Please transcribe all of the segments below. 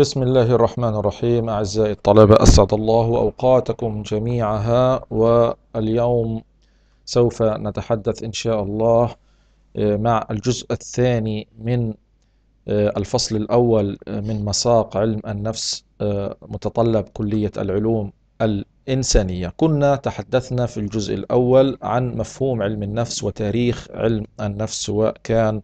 بسم الله الرحمن الرحيم أعزائي الطلبة أسعد الله أوقاتكم جميعها واليوم سوف نتحدث إن شاء الله مع الجزء الثاني من الفصل الأول من مساق علم النفس متطلب كلية العلوم الإنسانية كنا تحدثنا في الجزء الأول عن مفهوم علم النفس وتاريخ علم النفس سواء كان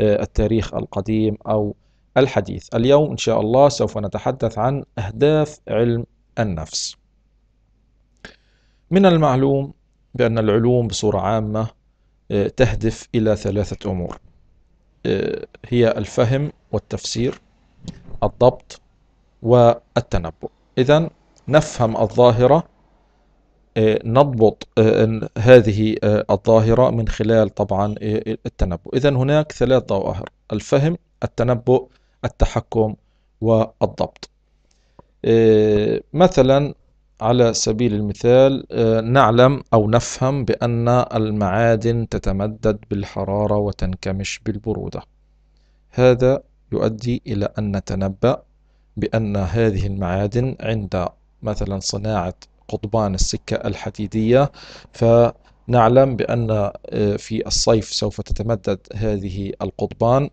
التاريخ القديم أو الحديث اليوم إن شاء الله سوف نتحدث عن أهداف علم النفس من المعلوم بأن العلوم بصورة عامة آه، تهدف إلى ثلاثة أمور آه، هي الفهم والتفسير الضبط والتنبؤ إذا نفهم الظاهرة آه، نضبط هذه الظاهرة من خلال طبعا التنبؤ إذا هناك ثلاث ظواهر الفهم التنبؤ التحكم والضبط إيه، مثلا على سبيل المثال إيه، نعلم أو نفهم بأن المعادن تتمدد بالحرارة وتنكمش بالبرودة هذا يؤدي إلى أن نتنبأ بأن هذه المعادن عند مثلا صناعة قضبان السكة الحديدية فنعلم بأن إيه، في الصيف سوف تتمدد هذه القضبان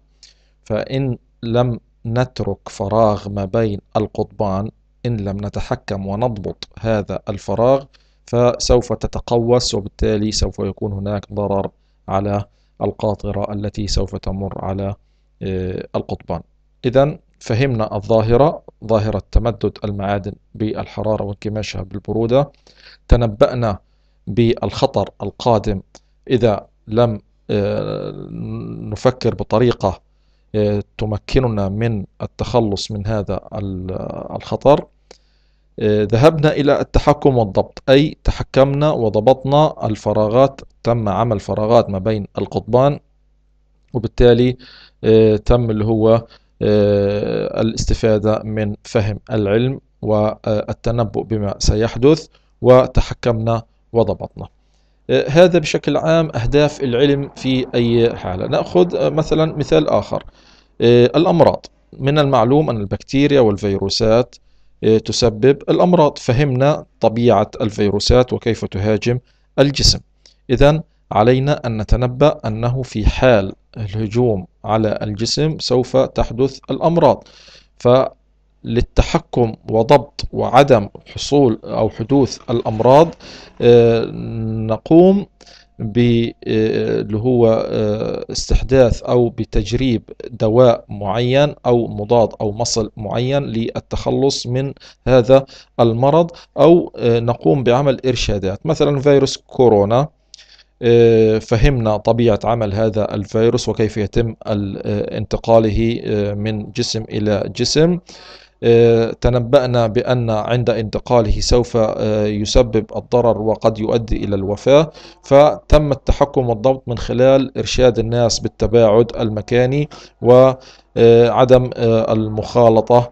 فإن لم نترك فراغ ما بين القطبان إن لم نتحكم ونضبط هذا الفراغ فسوف تتقوس وبالتالي سوف يكون هناك ضرر على القاطرة التي سوف تمر على آه، القطبان إذا فهمنا الظاهرة ظاهرة تمدد المعادن بالحرارة وانكماشها بالبرودة تنبأنا بالخطر القادم إذا لم آه، نفكر بطريقة تمكننا من التخلص من هذا الخطر آه، ذهبنا إلى التحكم والضبط أي تحكمنا وضبطنا الفراغات تم عمل فراغات ما بين القضبان وبالتالي آه، تم اللي هو آه، الاستفادة من فهم العلم والتنبؤ بما سيحدث وتحكمنا وضبطنا آه، هذا بشكل عام أهداف العلم في أي حالة نأخذ آه، مثلا مثال آخر آه، الأمراض من المعلوم أن البكتيريا والفيروسات تسبب الأمراض فهمنا طبيعة الفيروسات وكيف تهاجم الجسم إذا علينا أن نتنبأ أنه في حال الهجوم على الجسم سوف تحدث الأمراض ف للتحكم وضبط وعدم حصول أو حدوث الأمراض آه، نقوم آه، اللي هو آه، استحداث أو بتجريب دواء معين أو مضاد أو مصل معين للتخلص من هذا المرض أو نقوم بعمل إرشادات مثلا فيروس كورونا فهمنا طبيعة عمل هذا الفيروس وكيف يتم انتقاله من جسم إلى جسم آه، تنبأنا بأن عند انتقاله سوف آه، يسبب الضرر وقد يؤدي إلى الوفاة فتم التحكم والضبط من خلال إرشاد الناس بالتباعد المكاني وعدم آه، المخالطة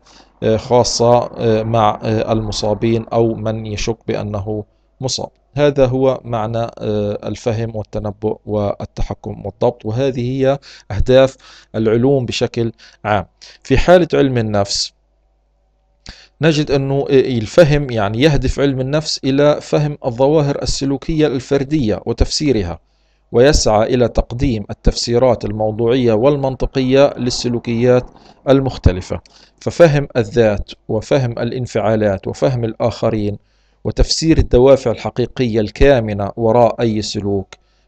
خاصة مع المصابين أو من يشك بأنه مصاب هذا هو معنى الفهم والتنبؤ والتحكم والضبط وهذه هي أهداف العلوم بشكل عام في حالة علم النفس نجد أنه الفهم يعني يهدف علم النفس إلى فهم الظواهر السلوكية الفردية وتفسيرها ويسعى إلى تقديم التفسيرات الموضوعية والمنطقية للسلوكيات المختلفة ففهم الذات وفهم الانفعالات وفهم الآخرين وتفسير الدوافع الحقيقية الكامنة وراء أي سلوك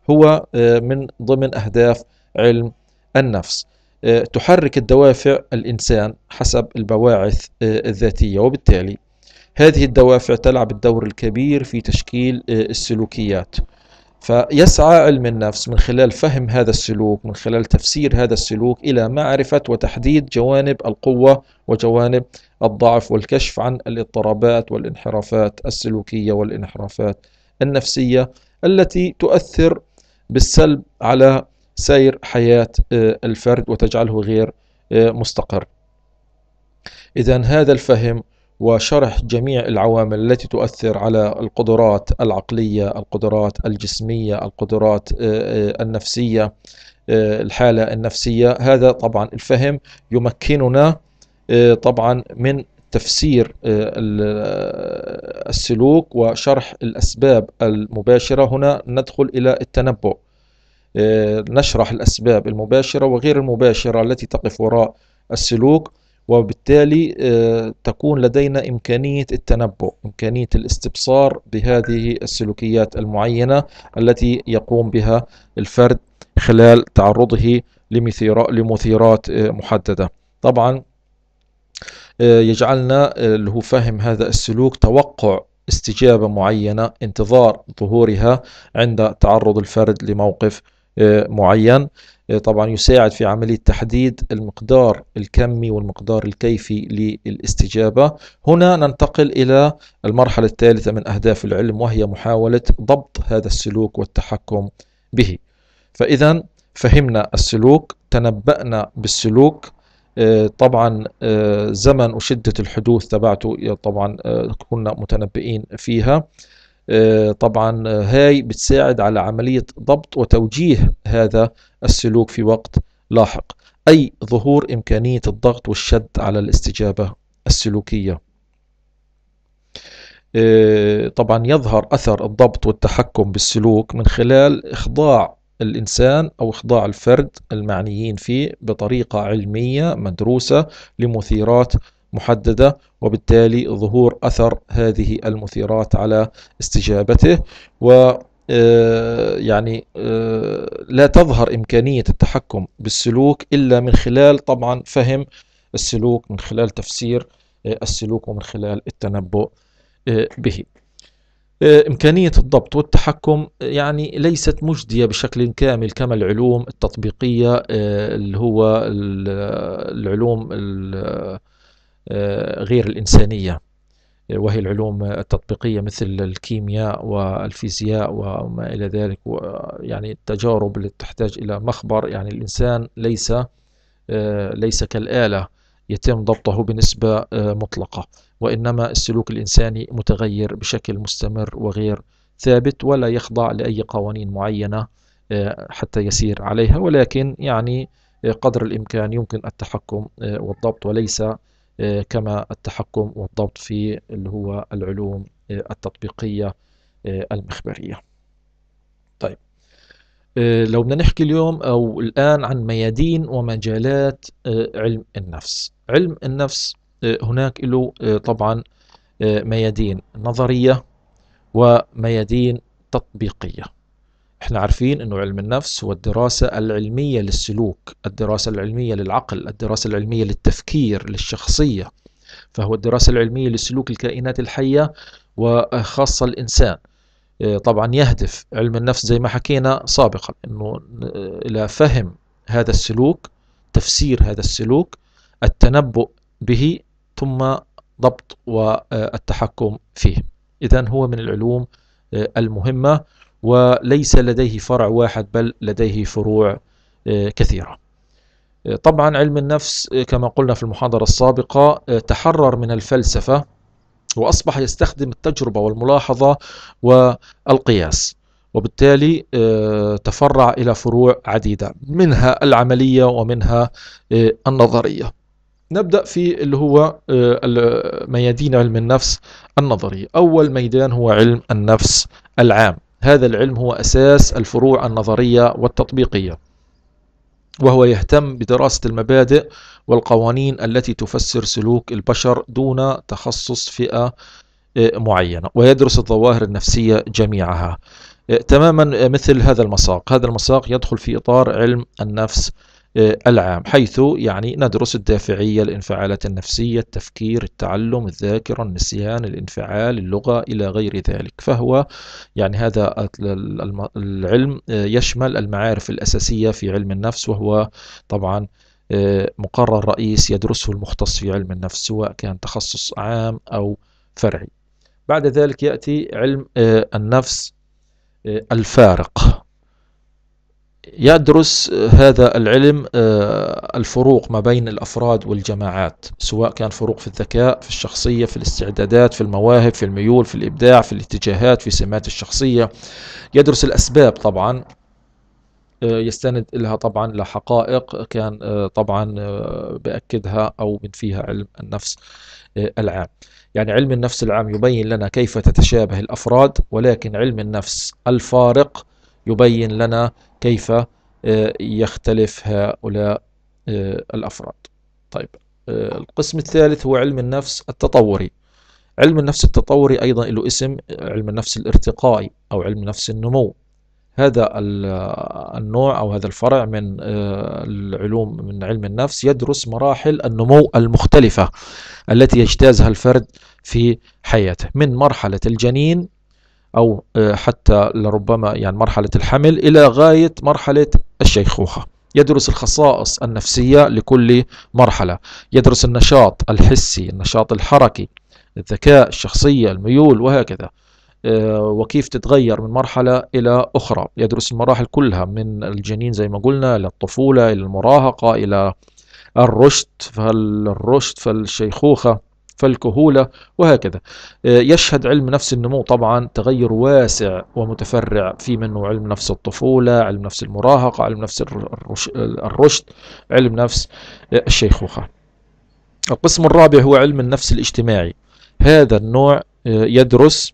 هو آه، من ضمن أهداف علم النفس آه، تحرك الدوافع الإنسان حسب البواعث آه، الذاتية وبالتالي هذه الدوافع تلعب الدور الكبير في تشكيل آه، السلوكيات فيسعى علم النفس من خلال فهم هذا السلوك من خلال تفسير هذا السلوك إلى معرفة وتحديد جوانب القوة وجوانب الضعف والكشف عن الاضطرابات والانحرافات السلوكية والانحرافات النفسية التي تؤثر بالسلب على سير حياة آه، الفرد وتجعله غير آه، مستقر إذا هذا الفهم وشرح جميع العوامل التي تؤثر على القدرات العقلية القدرات الجسمية القدرات آه، النفسية الحالة النفسية هذا طبعا الفهم يمكننا طبعا من تفسير السلوك وشرح الأسباب المباشرة هنا ندخل إلى التنبؤ آه، نشرح الأسباب المباشرة وغير المباشرة التي تقف وراء السلوك وبالتالي آه، تكون لدينا إمكانية التنبؤ إمكانية الاستبصار بهذه السلوكيات المعينة التي يقوم بها الفرد خلال تعرضه لمثيرات آه، محددة طبعا يجعلنا اللي هو فهم هذا السلوك توقع استجابة معينة انتظار ظهورها عند تعرض الفرد لموقف آه، معين آه، طبعا يساعد في عملية تحديد المقدار الكمي والمقدار الكيفي للاستجابة هنا ننتقل إلى المرحلة الثالثة من أهداف العلم وهي محاولة ضبط هذا السلوك والتحكم به فإذا فهمنا السلوك تنبأنا بالسلوك آه، طبعا زمن وشدة الحدوث تبعته طبعا كنا متنبئين فيها آه، طبعا آه، هاي بتساعد على عملية ضبط وتوجيه هذا السلوك في وقت لاحق أي ظهور إمكانية الضغط والشد على الاستجابة السلوكية آه، طبعا يظهر أثر الضبط والتحكم بالسلوك من خلال إخضاع الإنسان أو إخضاع الفرد المعنيين فيه بطريقة علمية مدروسة لمثيرات محددة وبالتالي ظهور أثر هذه المثيرات على استجابته و آه، يعني آه، لا تظهر إمكانية التحكم بالسلوك إلا من خلال طبعا فهم السلوك من خلال تفسير آه، السلوك ومن خلال التنبؤ به إمكانية الضبط والتحكم يعني ليست مجدية بشكل كامل كما العلوم التطبيقية اللي هو العلوم آه، غير الإنسانية آه، وهي العلوم التطبيقية مثل الكيمياء والفيزياء وما إلى ذلك يعني التجارب التي تحتاج إلى مخبر يعني الإنسان ليس آه، ليس كالآلة يتم ضبطه بنسبة مطلقة وإنما السلوك الإنساني متغير بشكل مستمر وغير ثابت ولا يخضع لأي قوانين معينة حتى يسير عليها ولكن يعني قدر الإمكان يمكن التحكم والضبط وليس آه، كما التحكم والضبط في اللي هو العلوم آه، التطبيقية آه، المخبرية طيب لو بدنا نحكي اليوم أو الآن عن ميادين ومجالات علم النفس علم النفس هناك له طبعا ميادين نظرية وميادين تطبيقية احنا عارفين انه علم النفس هو الدراسة العلمية للسلوك الدراسة العلمية للعقل الدراسة العلمية للتفكير للشخصية فهو الدراسة العلمية لسلوك الكائنات الحية وخاصة الإنسان آه، طبعا يهدف علم النفس زي ما حكينا سابقا انه آه، الى فهم هذا السلوك تفسير هذا السلوك التنبؤ به ثم ضبط والتحكم فيه اذا هو من العلوم آه، المهمه وليس لديه فرع واحد بل لديه فروع آه، كثيرة آه، طبعا علم النفس آه، كما قلنا في المحاضرة السابقة تحرر من الفلسفة وأصبح يستخدم التجربة والملاحظة والقياس وبالتالي تفرع إلى فروع عديدة منها العملية ومنها النظرية نبدأ في اللي هو ميادين علم النفس النظري أول ميدان هو علم النفس العام هذا العلم هو أساس الفروع النظرية والتطبيقية وهو يهتم بدراسة المبادئ والقوانين التي تفسر سلوك البشر دون تخصص فئة آه، معينة ويدرس الظواهر النفسية جميعها آه، تماما آه، مثل هذا المساق هذا المساق يدخل في إطار علم النفس آه، العام حيث يعني ندرس الدافعية الانفعالات النفسية التفكير التعلم الذاكرة النسيان الانفعال اللغة إلى غير ذلك فهو يعني هذا العلم آه، يشمل المعارف الأساسية في علم النفس وهو طبعا آه، مقرر رئيس يدرسه المختص في علم النفس سواء كان تخصص عام أو فرعي بعد ذلك يأتي علم النفس الفارق يدرس هذا العلم آه، الفروق ما بين الأفراد والجماعات سواء كان فروق في الذكاء في الشخصية في الاستعدادات في المواهب في الميول في الإبداع في الاتجاهات في سمات الشخصية يدرس الأسباب طبعا آه، يستند لها طبعا لحقائق كان آه، طبعا بأكدها أو من فيها علم النفس العام يعني علم النفس العام يبين لنا كيف تتشابه الأفراد ولكن علم النفس الفارق يبين لنا كيف آه، يختلف هؤلاء آه، الأفراد طيب آه، القسم الثالث هو علم النفس التطوري علم النفس التطوري أيضا له اسم علم النفس الارتقائي أو علم نفس النمو هذا النوع أو هذا الفرع من العلوم من علم النفس يدرس مراحل النمو المختلفة التي يجتازها الفرد في حياته من مرحلة الجنين أو آه، حتى لربما يعني مرحلة الحمل إلى غاية مرحلة الشيخوخة يدرس الخصائص النفسية لكل مرحلة يدرس النشاط الحسي النشاط الحركي الذكاء الشخصية الميول وهكذا آه، وكيف تتغير من مرحلة إلى أخرى يدرس المراحل كلها من الجنين زي ما قلنا إلى الطفولة إلى المراهقة إلى الرشد فالرشد فالشيخوخة فالكهولة وهكذا آه، يشهد علم نفس النمو طبعا تغير واسع ومتفرع في منه علم نفس الطفولة علم نفس المراهقة علم نفس الرشد علم نفس آه، الشيخوخة القسم الرابع هو علم النفس الاجتماعي هذا النوع آه، يدرس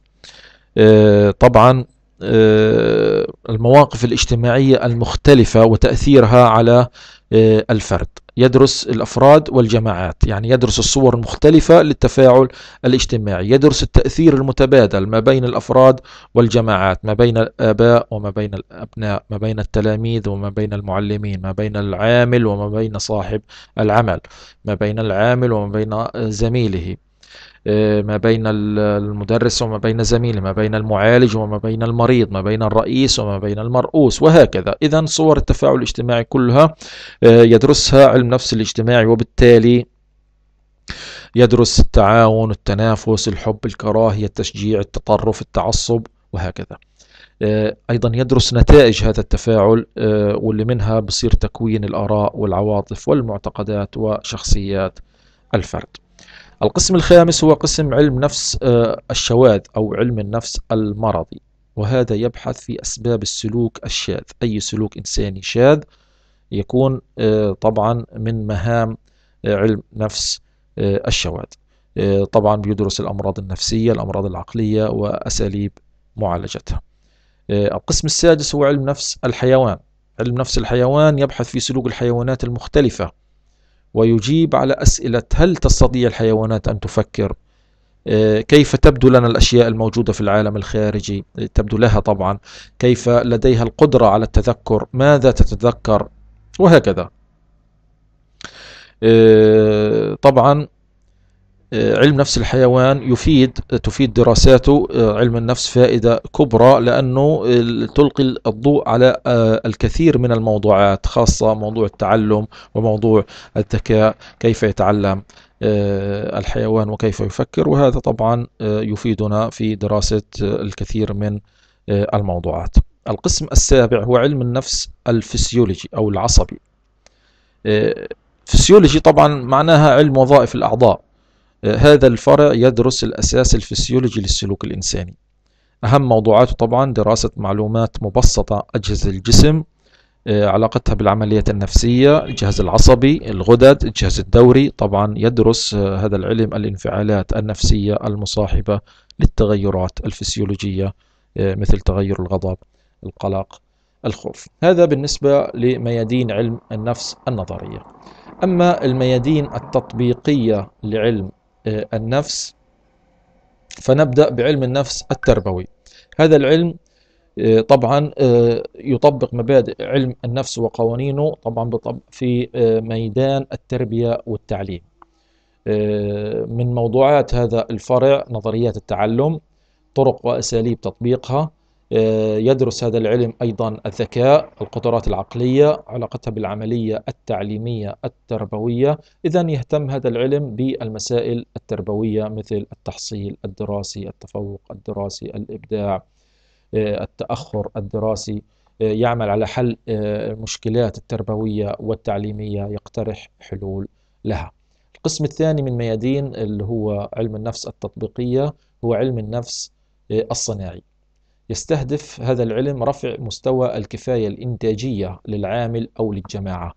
طبعا آه، المواقف الاجتماعية المختلفة وتأثيرها على آه، الفرد يدرس الأفراد والجماعات يعني يدرس الصور المختلفة للتفاعل الاجتماعي يدرس التأثير المتبادل ما بين الأفراد والجماعات ما بين الآباء وما بين الأبناء ما بين التلاميذ وما بين المعلمين ما بين العامل وما بين صاحب العمل ما بين العامل وما بين زميله آه، ما بين المدرس وما بين زميله ما بين المعالج وما بين المريض ما بين الرئيس وما بين المرؤوس وهكذا إذا صور التفاعل الاجتماعي كلها آه، يدرسها علم نفس الاجتماعي وبالتالي يدرس التعاون التنافس الحب الكراهية التشجيع التطرف التعصب وهكذا آه، أيضا يدرس نتائج هذا التفاعل واللي منها بصير تكوين الآراء والعواطف والمعتقدات وشخصيات الفرد القسم الخامس هو قسم علم نفس آه، الشواذ أو علم النفس المرضي وهذا يبحث في أسباب السلوك الشاذ أي سلوك إنساني شاذ يكون آه، طبعا من مهام آه، علم نفس الشواذ طبعا بيدرس الأمراض النفسية الأمراض العقلية وأساليب معالجتها القسم السادس هو علم نفس الحيوان علم نفس الحيوان يبحث في سلوك الحيوانات المختلفة ويجيب على أسئلة هل تستطيع الحيوانات أن تفكر آه، كيف تبدو لنا الأشياء الموجودة في العالم الخارجي آه، تبدو لها طبعا كيف لديها القدرة على التذكر ماذا تتذكر وهكذا آه، طبعا آه، علم نفس الحيوان يفيد آه، تفيد دراساته آه، علم النفس فائدة كبرى لأنه تلقي الضوء على الكثير من الموضوعات خاصة موضوع التعلم وموضوع الذكاء كيف يتعلم الحيوان وكيف يفكر وهذا طبعا يفيدنا في دراسة الكثير من الموضوعات القسم السابع هو علم النفس الفسيولوجي أو العصبي فسيولوجي طبعا معناها علم وظائف الأعضاء هذا الفرع يدرس الأساس الفسيولوجي للسلوك الإنساني أهم موضوعاته طبعا دراسة معلومات مبسطة أجهزة الجسم آه، علاقتها بالعمليات النفسية الجهاز العصبي الغدد الجهاز الدوري طبعا يدرس آه، هذا العلم الانفعالات النفسية المصاحبة للتغيرات الفسيولوجية آه، مثل تغير الغضب القلق الخوف هذا بالنسبة لميادين علم النفس النظرية أما الميادين التطبيقية لعلم النفس فنبدأ بعلم النفس التربوي هذا العلم آه، طبعا آه، يطبق مبادئ علم النفس وقوانينه طبعا في آه، ميدان التربية والتعليم من موضوعات هذا الفرع نظريات التعلم طرق وأساليب تطبيقها آه، يدرس هذا العلم أيضا الذكاء القدرات العقلية علاقتها بالعملية التعليمية التربوية إذا يهتم هذا العلم بالمسائل التربوية مثل التحصيل الدراسي التفوق الدراسي الإبداع آه، التأخر الدراسي آه، يعمل على حل المشكلات التربوية والتعليمية يقترح حلول لها القسم الثاني من ميادين اللي هو علم النفس التطبيقية هو علم النفس الصناعي يستهدف هذا العلم رفع مستوى الكفاية الإنتاجية للعامل أو للجماعة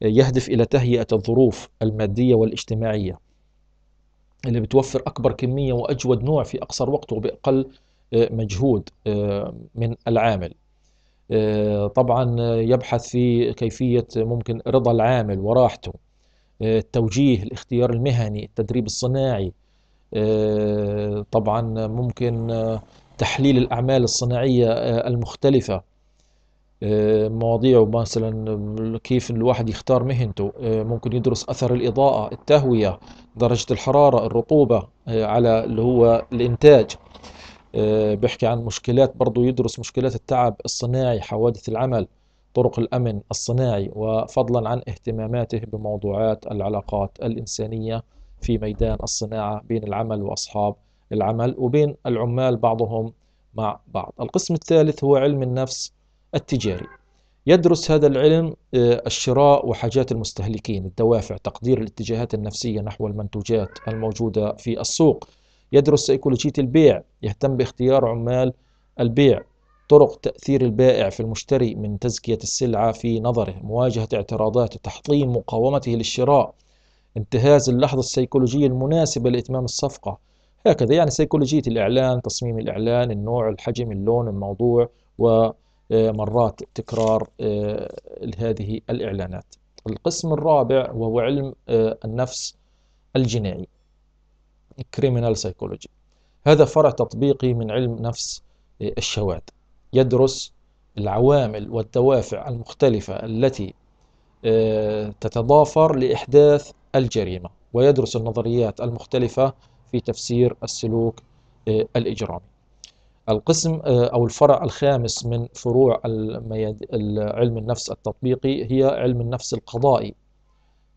يهدف إلى تهيئة الظروف المادية والاجتماعية اللي بتوفر أكبر كمية وأجود نوع في أقصر وقت وبأقل آه، مجهود آه، من العامل آه، طبعا يبحث في كيفية ممكن رضا العامل وراحته التوجيه الاختيار المهني التدريب الصناعي طبعا ممكن تحليل الأعمال الصناعية آه، المختلفة آه، مواضيع مثلا آه، كيف الواحد يختار مهنته ممكن يدرس أثر الإضاءة التهوية درجة الحرارة الرطوبة على اللي هو الإنتاج بيحكي عن مشكلات برضو يدرس مشكلات التعب الصناعي حوادث العمل طرق الأمن الصناعي وفضلا عن اهتماماته بموضوعات العلاقات الإنسانية في ميدان الصناعة بين العمل وأصحاب العمل وبين العمال بعضهم مع بعض القسم الثالث هو علم النفس التجاري يدرس هذا العلم آه، الشراء وحاجات المستهلكين الدوافع تقدير الاتجاهات النفسية نحو المنتوجات الموجودة في السوق يدرس سيكولوجية البيع يهتم باختيار عمال البيع طرق تأثير البائع في المشتري من تزكية السلعة في نظره مواجهة اعتراضاته تحطيم مقاومته للشراء انتهاز اللحظة السيكولوجية المناسبة لإتمام الصفقة هكذا يعني سيكولوجية الإعلان تصميم الإعلان النوع الحجم اللون الموضوع ومرات تكرار آه، هذه الإعلانات القسم الرابع وهو علم آه، النفس الجنائي criminal psychology هذا فرع تطبيقي من علم نفس آه، الشواذ يدرس العوامل والدوافع المختلفة التي تتضافر لإحداث الجريمة ويدرس النظريات المختلفة في تفسير السلوك آه، الإجرامي القسم آه، أو الفرع الخامس من فروع علم النفس التطبيقي هي علم النفس القضائي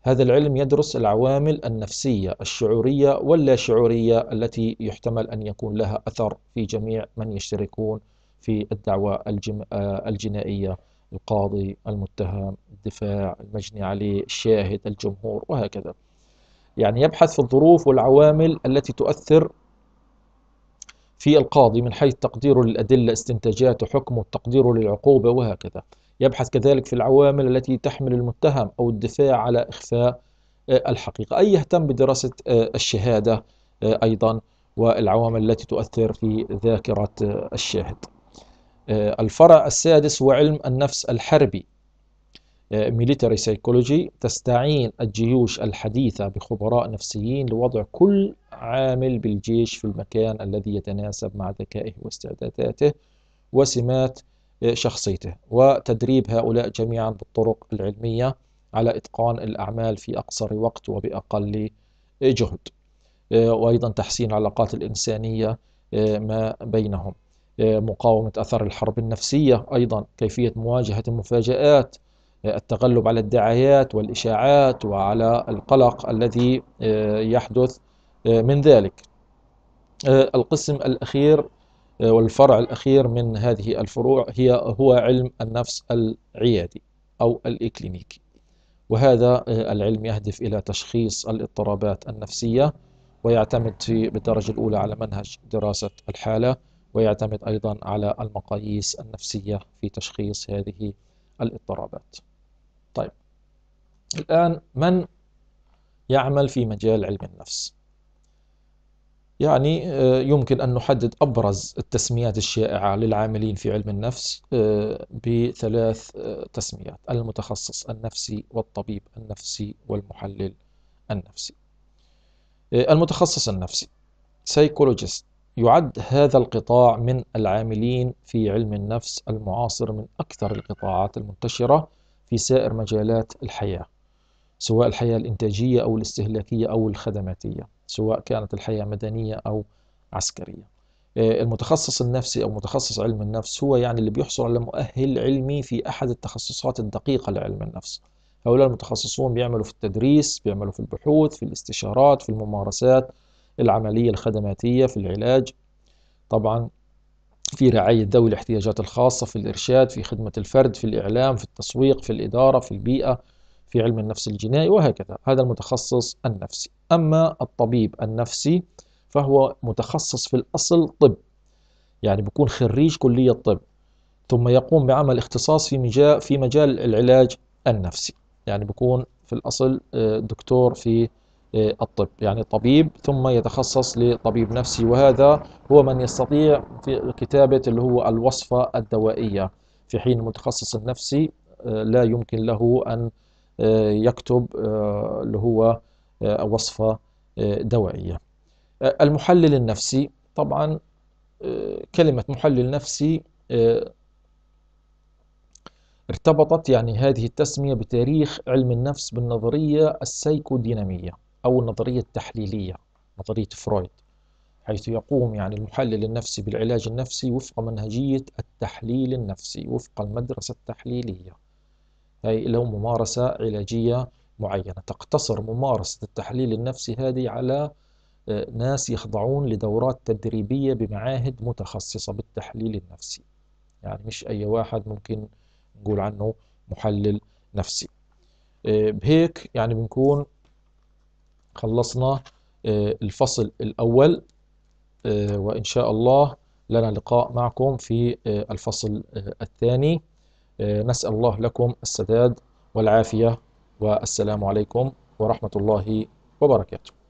هذا العلم يدرس العوامل النفسية الشعورية واللاشعورية التي يحتمل أن يكون لها أثر في جميع من يشتركون في الدعوة آه، الجنائية القاضي المتهم الدفاع المجني عليه الشاهد الجمهور وهكذا يعني يبحث في الظروف والعوامل التي تؤثر في القاضي من حيث تقديره للأدلة استنتاجاته حكمه تقديره للعقوبة وهكذا يبحث كذلك في العوامل التي تحمل المتهم أو الدفاع على إخفاء آه، الحقيقة أي يهتم بدراسة آه، الشهادة آه، أيضا والعوامل التي تؤثر في ذاكرة الشاهد الفرع السادس هو علم النفس الحربي ميليتري آه، سيكولوجي تستعين الجيوش الحديثة بخبراء نفسيين لوضع كل عامل بالجيش في المكان الذي يتناسب مع ذكائه واستعداداته وسمات آه، شخصيته وتدريب هؤلاء جميعا بالطرق العلمية على إتقان الأعمال في أقصر وقت وبأقل آه، جهد وأيضا تحسين العلاقات الإنسانية ما بينهم مقاومة أثر الحرب النفسية أيضا كيفية مواجهة المفاجآت التغلب على الدعايات والإشاعات وعلى القلق الذي آه، يحدث آه، من ذلك آه، القسم الأخير والفرع الأخير من هذه الفروع هي هو علم النفس العيادي أو الإكلينيكي وهذا العلم يهدف إلى تشخيص الاضطرابات النفسية ويعتمد في بالدرجة الأولى على منهج دراسة الحالة ويعتمد أيضا على المقاييس النفسية في تشخيص هذه الاضطرابات طيب الآن من يعمل في مجال علم النفس يعني آه، يمكن أن نحدد أبرز التسميات الشائعة للعاملين في علم النفس آه، بثلاث آه، تسميات المتخصص النفسي والطبيب النفسي والمحلل النفسي المتخصص النفسي سيكولوجيست يعد هذا القطاع من العاملين في علم النفس المعاصر من أكثر القطاعات المنتشرة في سائر مجالات الحياة سواء الحياة الإنتاجية أو الاستهلاكية أو الخدماتية سواء كانت الحياة مدنية أو عسكرية آه، المتخصص النفسي أو متخصص علم النفس هو يعني اللي بيحصل على مؤهل علمي في أحد التخصصات الدقيقة لعلم النفس هؤلاء المتخصصون بيعملوا في التدريس بيعملوا في البحوث في الاستشارات في الممارسات العملية الخدماتية في العلاج طبعا في رعاية ذوي الاحتياجات الخاصة في الإرشاد في خدمة الفرد في الإعلام في التسويق في الإدارة في البيئة في علم النفس الجنائي وهكذا هذا المتخصص النفسي أما الطبيب النفسي فهو متخصص في الأصل طب يعني بيكون خريج كلية طب ثم يقوم بعمل اختصاص في مجال في مجال العلاج النفسي يعني بيكون في الأصل آه، دكتور في الطب يعني طبيب ثم يتخصص لطبيب نفسي وهذا هو من يستطيع في كتابة اللي هو الوصفة الدوائية في حين المتخصص النفسي آه، لا يمكن له أن آه، يكتب آه، اللي هو وصفة دوائية المحلل النفسي طبعا كلمة محلل نفسي ارتبطت يعني هذه التسمية بتاريخ علم النفس بالنظرية السيكودينامية أو النظرية التحليلية نظرية فرويد حيث يقوم يعني المحلل النفسي بالعلاج النفسي وفق منهجية التحليل النفسي وفق المدرسة التحليلية هي له ممارسة علاجية معينة تقتصر ممارسة التحليل النفسي هذه على آه، ناس يخضعون لدورات تدريبية بمعاهد متخصصة بالتحليل النفسي يعني مش أي واحد ممكن نقول عنه محلل نفسي آه، بهيك يعني بنكون خلصنا آه، الفصل الأول آه، وإن شاء الله لنا لقاء معكم في آه، الفصل الثاني نسأل الله لكم السداد والعافية والسلام عليكم ورحمة الله وبركاته